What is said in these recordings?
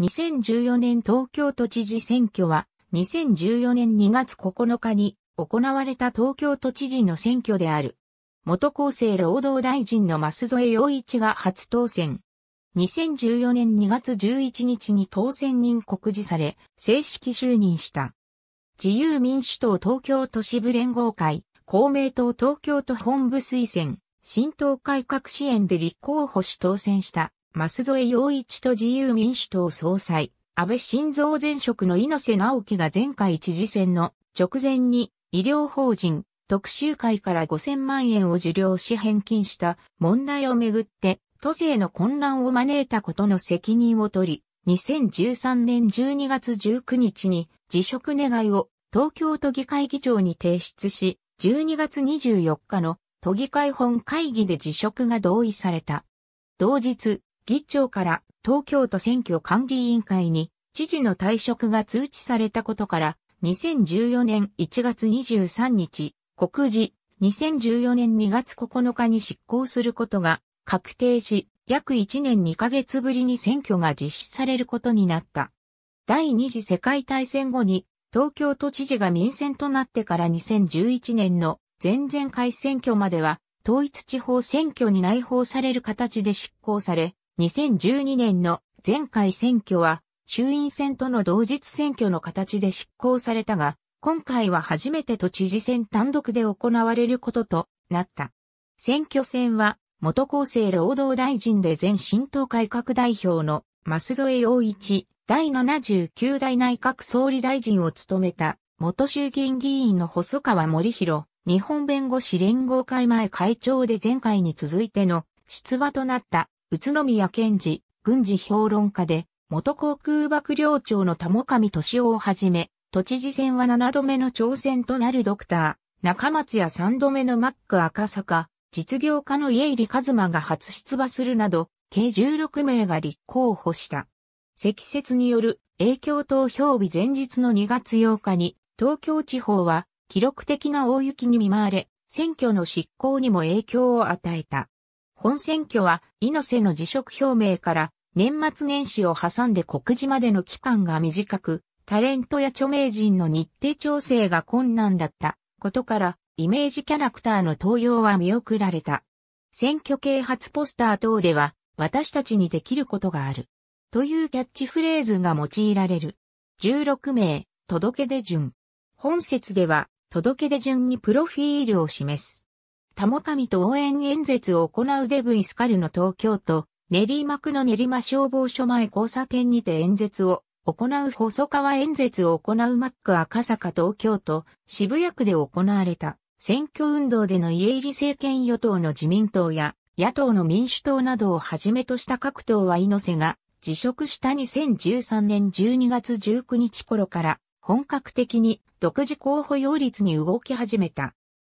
2014年東京都知事選挙は、2014年2月9日に行われた東京都知事の選挙である。元厚生労働大臣の舛添洋一が初当選。2014年2月11日に当選人告示され、正式就任した。自由民主党東京都支部連合会、公明党東京都本部推薦、新党改革支援で立候補し当選した。舛添陽一と自由民主党総裁、安倍晋三前職の猪瀬直樹が前回知事選の直前に医療法人特集会から5000万円を受領し返金した問題をめぐって都政の混乱を招いたことの責任を取り、2013年12月19日に辞職願を東京都議会議長に提出し、12月24日の都議会本会議で辞職が同意された。同日、議長から東京都選挙管理委員会に知事の退職が通知されたことから、2014年1月23日、告示、2014年2月9日に執行することが確定し、約1年2ヶ月ぶりに選挙が実施されることになった。第二次世界大戦後に東京都知事が民選となってから2011年の前々回選挙までは統一地方選挙に内包される形で執行され、2012年の前回選挙は衆院選との同日選挙の形で執行されたが、今回は初めて都知事選単独で行われることとなった。選挙戦は元厚生労働大臣で前新党改革代表の増添洋一、第79代内閣総理大臣を務めた元衆議院議員の細川森弘、日本弁護士連合会前会長で前回に続いての出馬となった宇都宮健治、軍事評論家で、元航空幕僚長のも上敏夫をはじめ、都知事選は7度目の挑戦となるドクター、中松や3度目のマック赤坂、実業家の家入一馬が初出馬するなど、計16名が立候補した。積雪による影響投票日前日の2月8日に、東京地方は記録的な大雪に見舞われ、選挙の執行にも影響を与えた。本選挙は、猪瀬の辞職表明から、年末年始を挟んで告示までの期間が短く、タレントや著名人の日程調整が困難だったことから、イメージキャラクターの登用は見送られた。選挙啓発ポスター等では、私たちにできることがある。というキャッチフレーズが用いられる。16名、届け出順。本節では、届け出順にプロフィールを示す。タモ神と応援演説を行うデブイスカルの東京都、練馬区の練馬消防署前交差点にて演説を行う細川演説を行うマック赤坂東京都渋谷区で行われた選挙運動での家入り政権与党の自民党や野党の民主党などをはじめとした各党は猪瀬が辞職した2013年12月19日頃から本格的に独自候補擁立に動き始めた。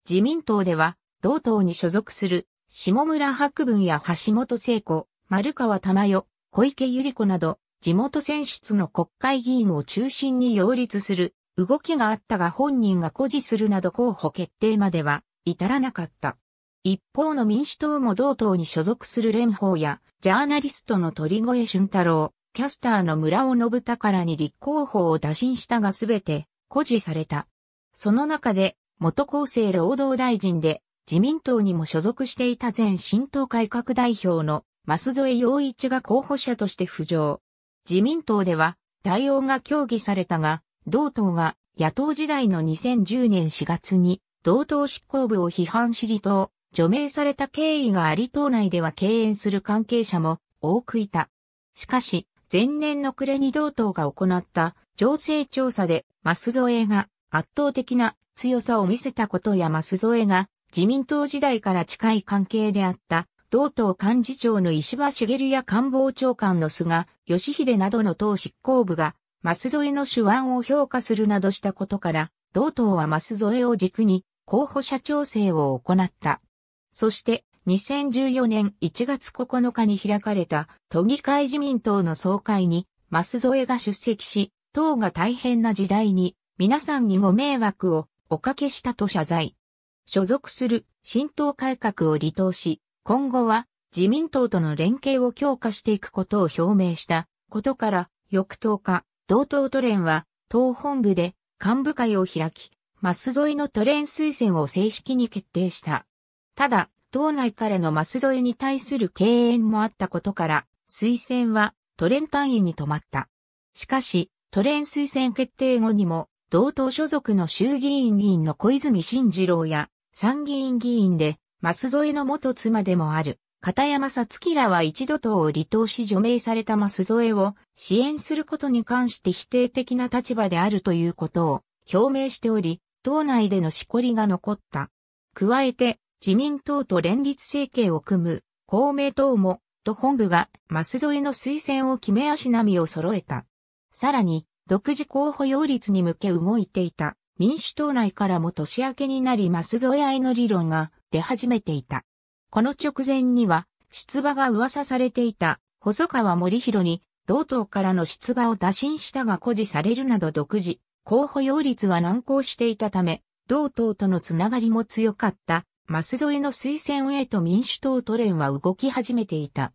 自民党では同党に所属する、下村博文や橋本聖子、丸川珠代、小池百合子など、地元選出の国会議員を中心に擁立する動きがあったが本人が誇示するなど候補決定までは至らなかった。一方の民主党も同党に所属する連邦やジャーナリストの鳥越俊太郎、キャスターの村尾信宝に立候補を打診したがすべて誇示された。その中で元厚生労働大臣で自民党にも所属していた前新党改革代表の増添陽一が候補者として浮上。自民党では対応が協議されたが、同党が野党時代の2010年4月に同党執行部を批判し離党、除名された経緯があり党内では敬遠する関係者も多くいた。しかし、前年の暮れに同党が行った情勢調査で、マスゾエが圧倒的な強さを見せたことやマスゾエが自民党時代から近い関係であった、同党幹事長の石破茂や官房長官の菅義偉などの党執行部が、舛添の手腕を評価するなどしたことから、同党は舛添を軸に候補者調整を行った。そして、2014年1月9日に開かれた都議会自民党の総会に、舛添が出席し、党が大変な時代に、皆さんにご迷惑をおかけしたと謝罪。所属する新党改革を離党し、今後は自民党との連携を強化していくことを表明したことから、翌10日、同党都連は党本部で幹部会を開き、マス沿いの都連推薦を正式に決定した。ただ、党内からのマス沿いに対する敬遠もあったことから、推薦は都連単位に止まった。しかし、都連推薦決定後にも、同党所属の衆議院議員の小泉進次郎や、参議院議員で、舛添の元妻でもある、片山さつきらは一度党を離党し除名された舛添を支援することに関して否定的な立場であるということを表明しており、党内でのしこりが残った。加えて、自民党と連立政権を組む公明党も、と本部が舛添の推薦を決め足並みを揃えた。さらに、独自候補擁立に向け動いていた。民主党内からも年明けになり舛添愛の理論が出始めていた。この直前には出馬が噂されていた細川森弘に同党からの出馬を打診したが誇示されるなど独自、候補擁立は難航していたため、同党とのつながりも強かった、マス添の推薦へと民主党都連は動き始めていた。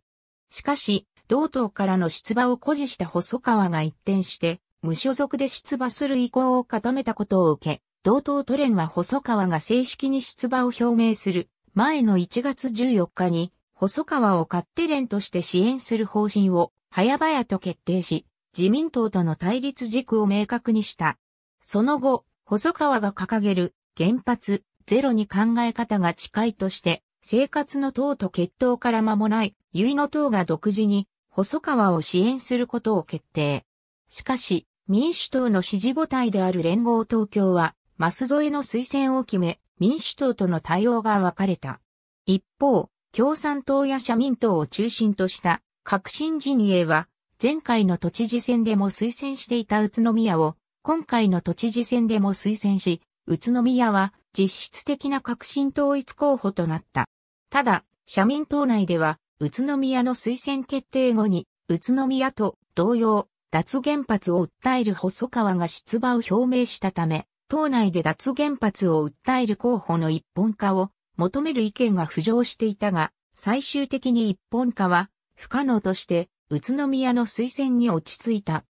しかし、同党からの出馬を誇示した細川が一転して、無所属で出馬する意向を固めたことを受け、同党都連は細川が正式に出馬を表明する前の1月14日に、細川を勝手連として支援する方針を早々と決定し、自民党との対立軸を明確にした。その後、細川が掲げる原発ゼロに考え方が近いとして、生活の党と決闘から間もない、結の党が独自に細川を支援することを決定。しかし、民主党の支持母体である連合東京は、マス添えの推薦を決め、民主党との対応が分かれた。一方、共産党や社民党を中心とした革新陣営は、前回の都知事選でも推薦していた宇都宮を、今回の都知事選でも推薦し、宇都宮は実質的な革新統一候補となった。ただ、社民党内では、宇都宮の推薦決定後に、宇都宮と同様、脱原発を訴える細川が出馬を表明したため、党内で脱原発を訴える候補の一本化を求める意見が浮上していたが、最終的に一本化は不可能として宇都宮の推薦に落ち着いた。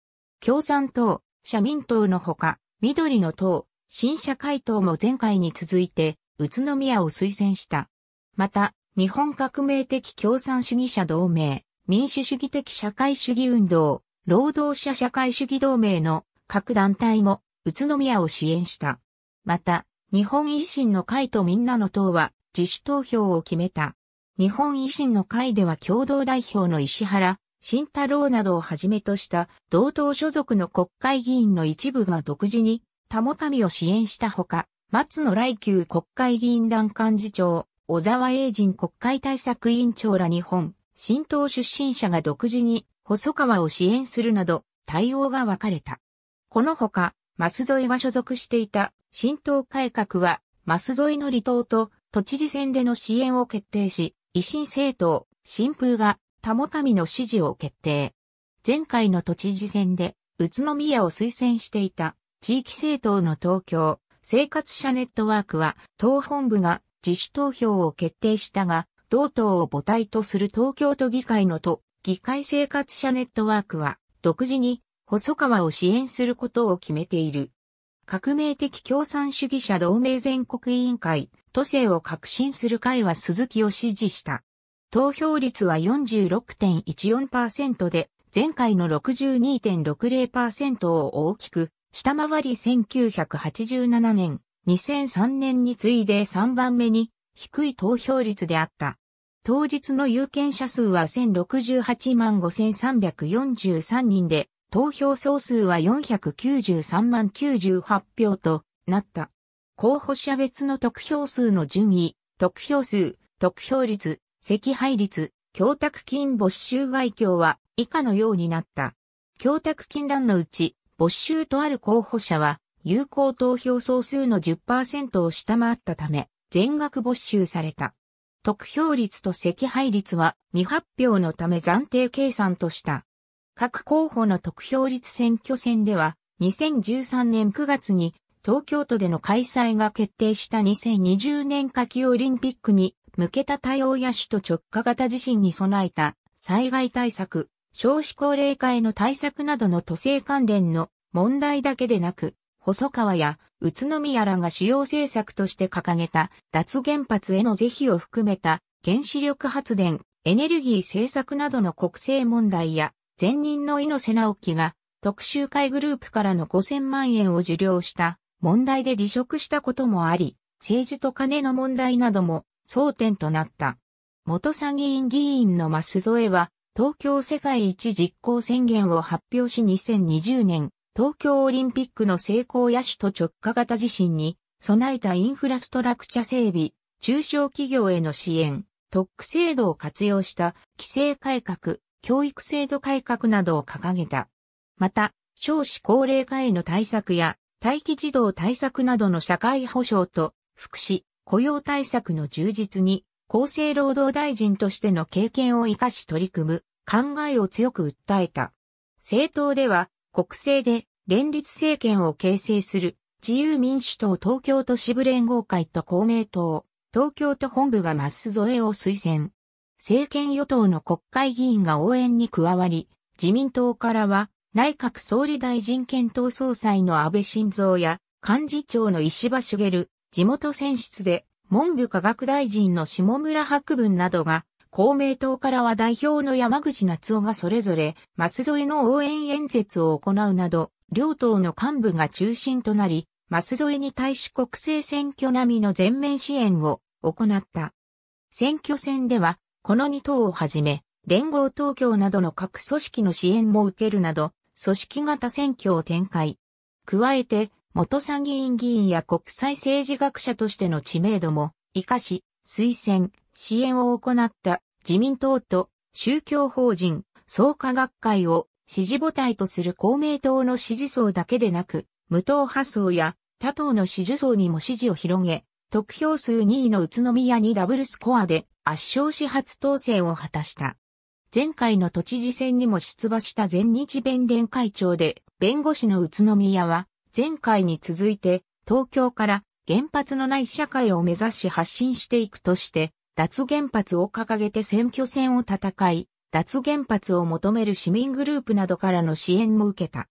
共産党、社民党のほか、緑の党、新社会党も前回に続いて宇都宮を推薦した。また、日本革命的共産主義者同盟、民主主義的社会主義運動、労働者社会主義同盟の各団体も宇都宮を支援した。また、日本維新の会とみんなの党は自主投票を決めた。日本維新の会では共同代表の石原、慎太郎などをはじめとした同党所属の国会議員の一部が独自に、田母民を支援したほか、松野来急国会議員団幹事長、小沢英人国会対策委員長ら日本、新党出身者が独自に細川を支援するなど、対応が分かれた。このほか、舛添が所属していた新党改革は、舛添の離党と都知事選での支援を決定し、維新政党、新風が、田母神の支持を決定。前回の都知事選で、宇都宮を推薦していた、地域政党の東京、生活者ネットワークは、党本部が自主投票を決定したが、同党を母体とする東京都議会の都議会生活者ネットワークは、独自に、細川を支援することを決めている。革命的共産主義者同盟全国委員会、都政を革新する会は鈴木を支持した。投票率は46.14%で、前回の62.60%を大きく、下回り1987年、2003年に次いで3番目に低い投票率であった。当日の有権者数は1068万5343人で、投票総数は493万98票となった。候補者別の得票数の順位、得票数、得票率、赤配率、供託金没収外境は以下のようになった。供託金欄のうち、没収とある候補者は、有効投票総数の10%を下回ったため、全額没収された。得票率と惜敗率は未発表のため暫定計算とした。各候補の得票率選挙戦では、2013年9月に東京都での開催が決定した2020年夏季オリンピックに向けた対応や首都直下型地震に備えた災害対策、少子高齢化への対策などの都政関連の問題だけでなく、細川や宇都宮らが主要政策として掲げた脱原発への是非を含めた原子力発電、エネルギー政策などの国政問題や前任の猪瀬直樹が特集会グループからの5000万円を受領した問題で辞職したこともあり、政治と金の問題なども争点となった。元参議院議員の増添は東京世界一実行宣言を発表し2020年東京オリンピックの成功野手と直下型地震に備えたインフラストラクチャ整備、中小企業への支援、特区制度を活用した規制改革、教育制度改革などを掲げた。また、少子高齢化への対策や待機児童対策などの社会保障と福祉、雇用対策の充実に厚生労働大臣としての経験を活かし取り組む考えを強く訴えた。政党では国政で連立政権を形成する自由民主党東京都支部連合会と公明党、東京都本部がマス添えを推薦。政権与党の国会議員が応援に加わり、自民党からは内閣総理大臣検討総裁の安倍晋三や幹事長の石破茂、地元選出で文部科学大臣の下村博文などが公明党からは代表の山口夏夫がそれぞれ、マス添の応援演説を行うなど、両党の幹部が中心となり、マス添に対し国政選挙並みの全面支援を行った。選挙戦では、この2党をはじめ、連合東京などの各組織の支援も受けるなど、組織型選挙を展開。加えて、元参議院議員や国際政治学者としての知名度も、活かし、推薦、支援を行った自民党と宗教法人、創価学会を支持母体とする公明党の支持層だけでなく、無党派層や他党の支持層にも支持を広げ、得票数2位の宇都宮にダブルスコアで圧勝し初当選を果たした。前回の都知事選にも出馬した全日弁連会長で、弁護士の宇都宮は、前回に続いて、東京から原発のない社会を目指し発信していくとして、脱原発を掲げて選挙戦を戦い、脱原発を求める市民グループなどからの支援も受けた。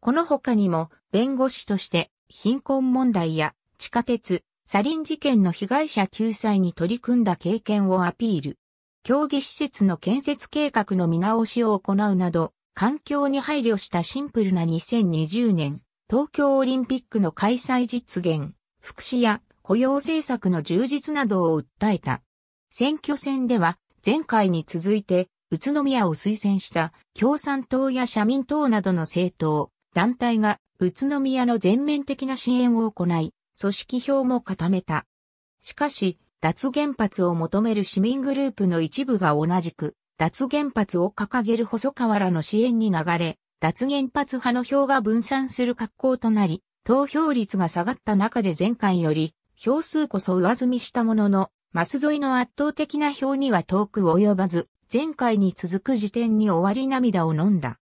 この他にも、弁護士として、貧困問題や、地下鉄、サリン事件の被害者救済に取り組んだ経験をアピール。競技施設の建設計画の見直しを行うなど、環境に配慮したシンプルな2020年、東京オリンピックの開催実現、福祉や雇用政策の充実などを訴えた。選挙戦では前回に続いて宇都宮を推薦した共産党や社民党などの政党、団体が宇都宮の全面的な支援を行い、組織票も固めた。しかし、脱原発を求める市民グループの一部が同じく、脱原発を掲げる細川らの支援に流れ、脱原発派の票が分散する格好となり、投票率が下がった中で前回より、票数こそ上積みしたものの、マス沿いの圧倒的な票には遠く及ばず、前回に続く時点に終わり涙を飲んだ。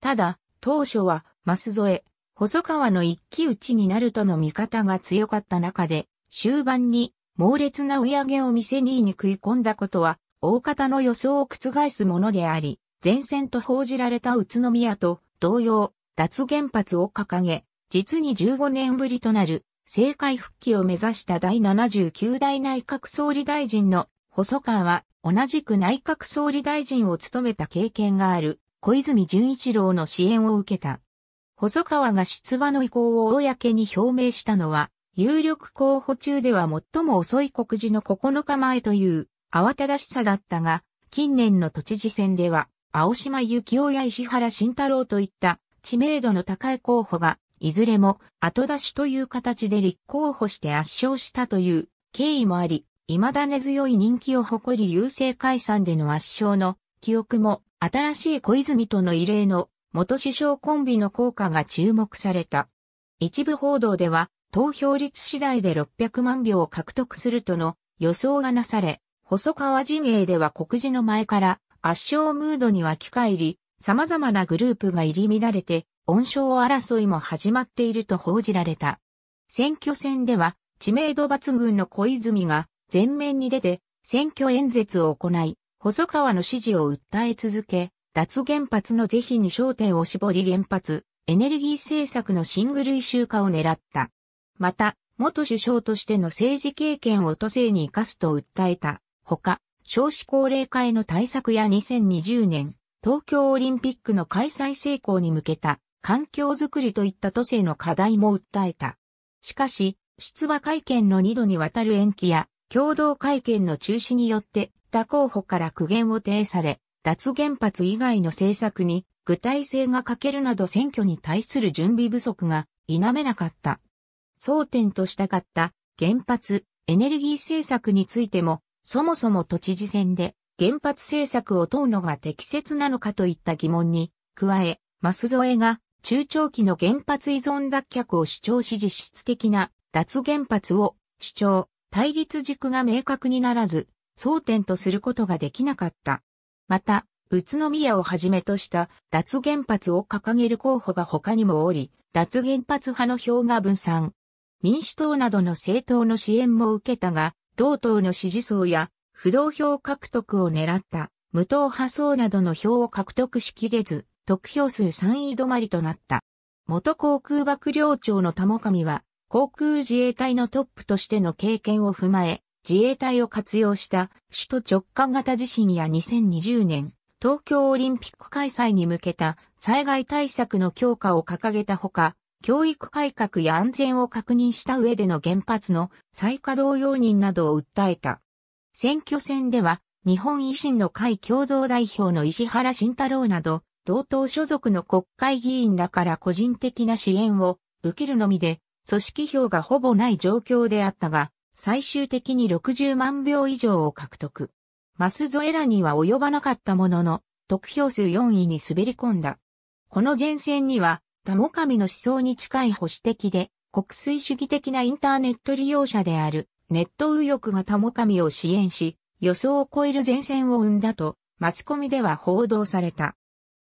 ただ、当初は、マス添え、細川の一騎打ちになるとの見方が強かった中で、終盤に猛烈な売上げを見せに位に食い込んだことは、大方の予想を覆すものであり、前線と報じられた宇都宮と同様、脱原発を掲げ、実に15年ぶりとなる政界復帰を目指した第79代内閣総理大臣の細川は同じく内閣総理大臣を務めた経験がある小泉純一郎の支援を受けた。細川が出馬の意向を公に表明したのは、有力候補中では最も遅い告示の9日前という慌ただしさだったが、近年の都知事選では、青島幸男や石原慎太郎といった知名度の高い候補がいずれも後出しという形で立候補して圧勝したという経緯もあり、未だ根強い人気を誇り優政解散での圧勝の記憶も新しい小泉との異例の元首相コンビの効果が注目された。一部報道では投票率次第で600万票を獲得するとの予想がなされ、細川陣営では告示の前から圧勝ムードには機会り、様々なグループが入り乱れて恩賞争いも始まっていると報じられた。選挙戦では、知名度抜群の小泉が前面に出て選挙演説を行い、細川の支持を訴え続け、脱原発の是非に焦点を絞り原発、エネルギー政策のシングルイシュー化を狙った。また、元首相としての政治経験を都政に生かすと訴えた。ほか、少子高齢化への対策や2020年、東京オリンピックの開催成功に向けた環境づくりといった都政の課題も訴えた。しかし、出馬会見の2度にわたる延期や、共同会見の中止によって、他候補から苦言を呈され、脱原発以外の政策に具体性が欠けるなど選挙に対する準備不足が否めなかった。争点としたかった原発、エネルギー政策についても、そもそも都知事選で原発政策を問うのが適切なのかといった疑問に、加え、舛添が中長期の原発依存脱却を主張し実質的な脱原発を主張、対立軸が明確にならず、争点とすることができなかった。また、宇都宮をはじめとした脱原発を掲げる候補が他にもおり、脱原発派の票が分散。民主党などの政党の支援も受けたが、同党の支持層や不動票獲得を狙った無党派層などの票を獲得しきれず、得票数3位止まりとなった。元航空幕僚長の田上は、航空自衛隊のトップとしての経験を踏まえ、自衛隊を活用した首都直下型地震や2020年、東京オリンピック開催に向けた災害対策の強化を掲げたほか、教育改革や安全を確認した上での原発の再稼働容認などを訴えた。選挙戦では、日本維新の会共同代表の石原慎太郎など、同党所属の国会議員らから個人的な支援を受けるのみで、組織票がほぼない状況であったが、最終的に60万票以上を獲得。マスゾエラには及ばなかったものの、得票数4位に滑り込んだ。この前線には、タモカミの思想に近い保守的で、国粋主義的なインターネット利用者である、ネット右翼がタモカミを支援し、予想を超える前線を生んだと、マスコミでは報道された。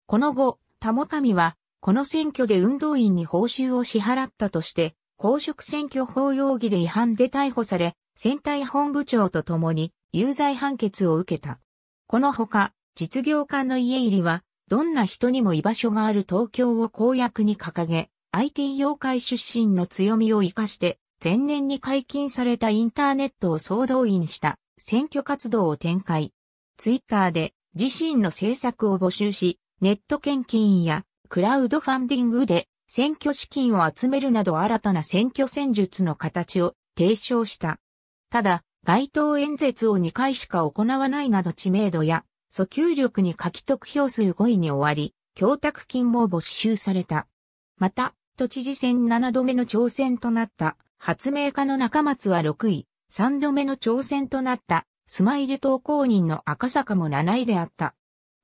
この後、田母民は、この選挙で運動員に報酬を支払ったとして、公職選挙法容疑で違反で逮捕され、選対本部長と共に有罪判決を受けた。このほか、実業家の家入りは、どんな人にも居場所がある東京を公約に掲げ、IT 業界出身の強みを活かして、前年に解禁されたインターネットを総動員した選挙活動を展開。ツイッターで自身の政策を募集し、ネット献金やクラウドファンディングで選挙資金を集めるなど新たな選挙戦術の形を提唱した。ただ、街頭演説を2回しか行わないなど知名度や訴求力に書き得票数5位に終わり、供託金も没収された。また、都知事選7度目の挑戦となった発明家の中松は6位、3度目の挑戦となったスマイル投稿人の赤坂も7位であった。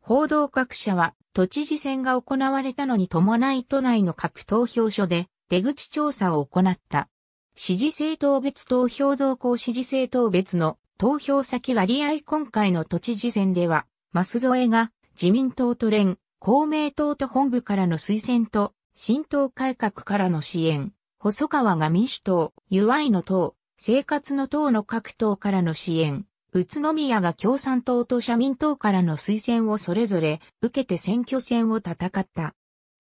報道各社は都知事選が行われたのに伴い都内の各投票所で出口調査を行った。支持政党別投票動向支持政党別の投票先割合今回の都知事選では、マス添が自民党と連、公明党と本部からの推薦と、新党改革からの支援、細川が民主党、ゆわいの党、生活の党の各党からの支援、宇都宮が共産党と社民党からの推薦をそれぞれ受けて選挙戦を戦った。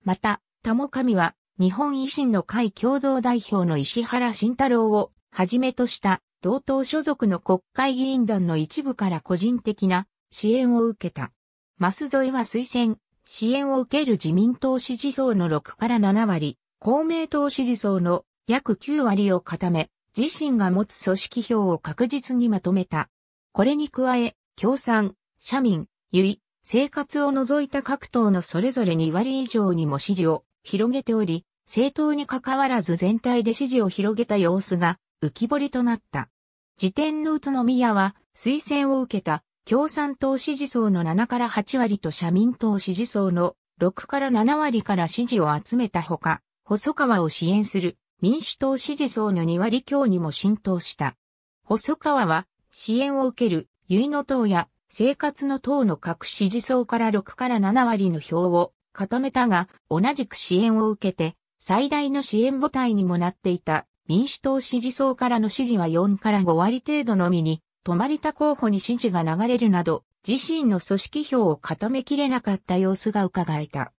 また、友上は日本維新の会共同代表の石原慎太郎をはじめとした同党所属の国会議員団の一部から個人的な支援を受けた。マスは推薦、支援を受ける自民党支持層の6から7割、公明党支持層の約9割を固め、自身が持つ組織票を確実にまとめた。これに加え、共産、社民、ゆい、生活を除いた各党のそれぞれ2割以上にも支持を広げており、政党に関わらず全体で支持を広げた様子が浮き彫りとなった。時点の宇都宮は推薦を受けた共産党支持層の7から8割と社民党支持層の6から7割から支持を集めたほか、細川を支援する民主党支持層の2割強にも浸透した。細川は支援を受ける、結の党や、生活の党の各支持層から6から7割の票を固めたが、同じく支援を受けて、最大の支援母体にもなっていた民主党支持層からの支持は4から5割程度のみに、止まりた候補に支持が流れるなど、自身の組織票を固めきれなかった様子が伺えた。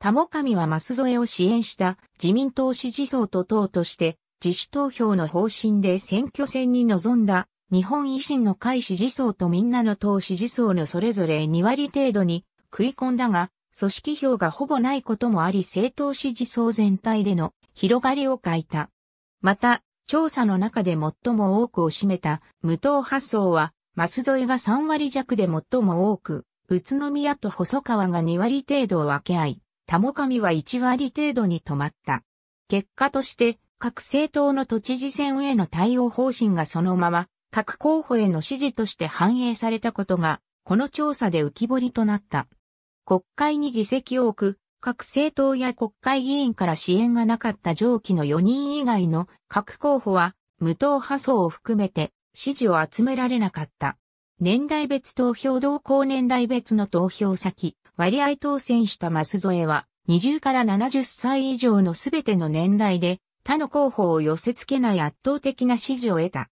田も上はマスを支援した自民党支持層と党として、自主投票の方針で選挙戦に臨んだ日本維新の会支持層とみんなの党支持層のそれぞれ2割程度に食い込んだが、組織票がほぼないこともあり政党支持層全体での広がりを欠いた。また、調査の中で最も多くを占めた無党派層は、マス添いが3割弱で最も多く、宇都宮と細川が2割程度を分け合い、田も上は1割程度に止まった。結果として、各政党の都知事選への対応方針がそのまま各候補への支持として反映されたことが、この調査で浮き彫りとなった。国会に議席を置く、各政党や国会議員から支援がなかった上記の4人以外の各候補は、無党派層を含めて支持を集められなかった。年代別投票同行年代別の投票先、割合当選したマス添えは、20から70歳以上のすべての年代で、他の候補を寄せ付けない圧倒的な支持を得た。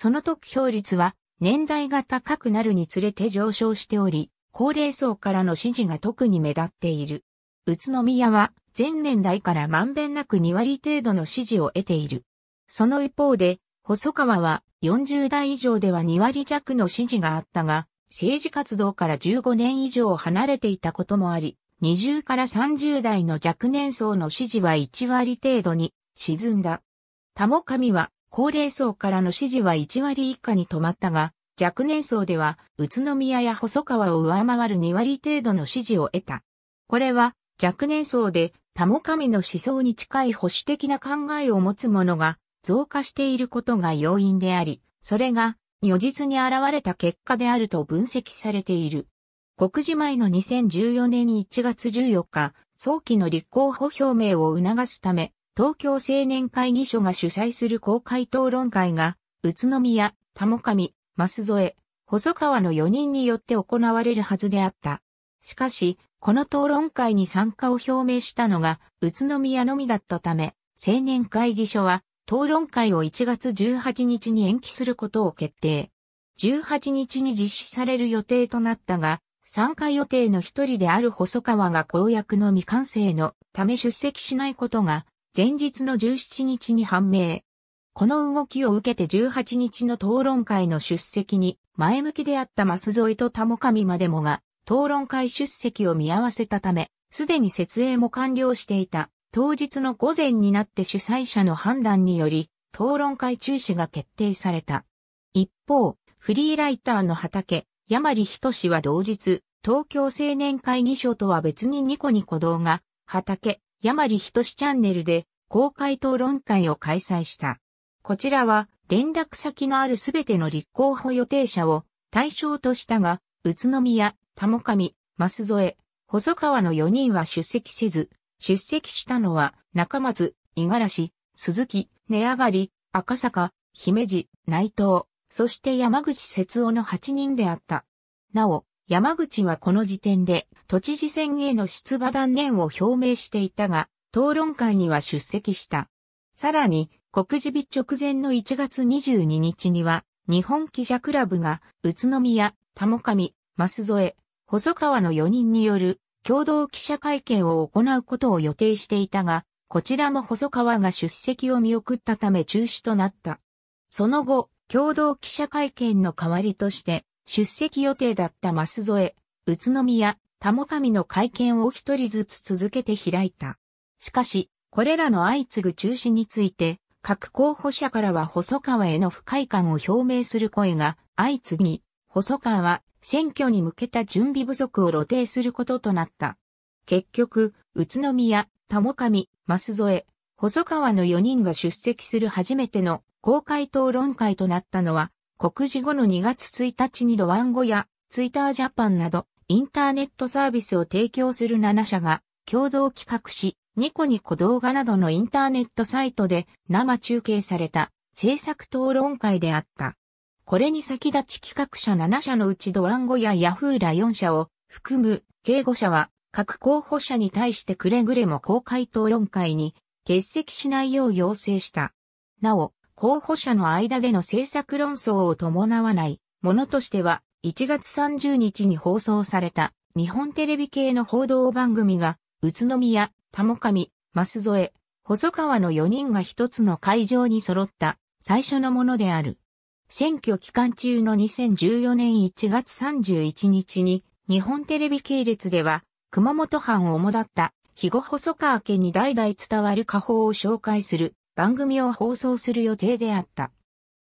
その得票率は年代が高くなるにつれて上昇しており、高齢層からの支持が特に目立っている。宇都宮は前年代からまんべんなく2割程度の支持を得ている。その一方で、細川は40代以上では2割弱の支持があったが、政治活動から15年以上離れていたこともあり、20から30代の若年層の支持は1割程度に沈んだ。田も神は高齢層からの支持は1割以下に止まったが、若年層では宇都宮や細川を上回る2割程度の支持を得た。これは若年層で多母神の思想に近い保守的な考えを持つ者が増加していることが要因であり、それが如実に現れた結果であると分析されている。告示前の2014年1月14日、早期の立候補表明を促すため、東京青年会議所が主催する公開討論会が、宇都宮、田も上、舛添、細川の4人によって行われるはずであった。しかし、この討論会に参加を表明したのが、宇都宮のみだったため、青年会議所は、討論会を1月18日に延期することを決定。18日に実施される予定となったが、参加予定の一人である細川が公約の未完成のため出席しないことが前日の17日に判明。この動きを受けて18日の討論会の出席に前向きであった舛添と田母上までもが討論会出席を見合わせたため、すでに設営も完了していた当日の午前になって主催者の判断により討論会中止が決定された。一方、フリーライターの畑、山里仁は同日、東京青年会議所とは別にニコニコ動画、畑、山と仁チャンネルで公開討論会を開催した。こちらは連絡先のあるすべての立候補予定者を対象としたが、宇都宮、玉上、舛添、細川の4人は出席せず、出席したのは中松、五十嵐、鈴木、根上がり、赤坂、姫路、内藤、そして山口節夫の8人であった。なお、山口はこの時点で都知事選への出馬断念を表明していたが、討論会には出席した。さらに、告示日直前の1月22日には、日本記者クラブが、宇都宮、田上、舛添、細川の4人による共同記者会見を行うことを予定していたが、こちらも細川が出席を見送ったため中止となった。その後、共同記者会見の代わりとして、出席予定だった舛添、宇都宮、田母神の会見を一人ずつ続けて開いた。しかし、これらの相次ぐ中止について、各候補者からは細川への不快感を表明する声が相次ぎ、細川は選挙に向けた準備不足を露呈することとなった。結局、宇都宮、田母神、舛添、細川の4人が出席する初めての公開討論会となったのは告示後の2月1日にドワンゴやツイッタージャパンなどインターネットサービスを提供する7社が共同企画し、ニコニコ動画などのインターネットサイトで生中継された制作討論会であった。これに先立ち企画者7社のうちドワンゴやヤフーラ4社を含む計5社は各候補者に対してくれぐれも公開討論会に欠席しないよう要請した。なお、候補者の間での政策論争を伴わないものとしては、1月30日に放送された日本テレビ系の報道番組が、宇都宮、玉上、舛添、細川の4人が一つの会場に揃った最初のものである。選挙期間中の2014年1月31日に日本テレビ系列では熊本藩を主だった肥後細川家に代々伝わる家宝を紹介する番組を放送する予定であった。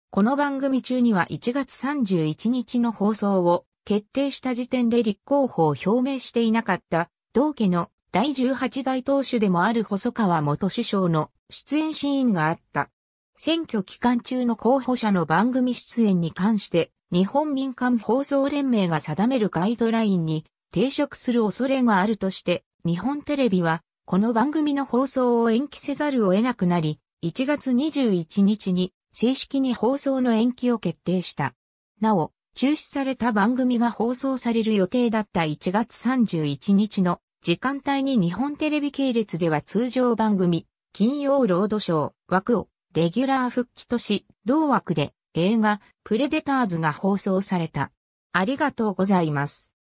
この番組中には1月31日の放送を決定した時点で立候補を表明していなかった同家の第18代党首でもある細川元首相の出演シーンがあった。選挙期間中の候補者の番組出演に関して日本民間放送連盟が定めるガイドラインに抵触する恐れがあるとして日本テレビはこの番組の放送を延期せざるを得なくなり1月21日に正式に放送の延期を決定した。なお、中止された番組が放送される予定だった1月31日の時間帯に日本テレビ系列では通常番組、金曜ロードショー枠をレギュラー復帰とし、同枠で映画、プレデターズが放送された。ありがとうございます。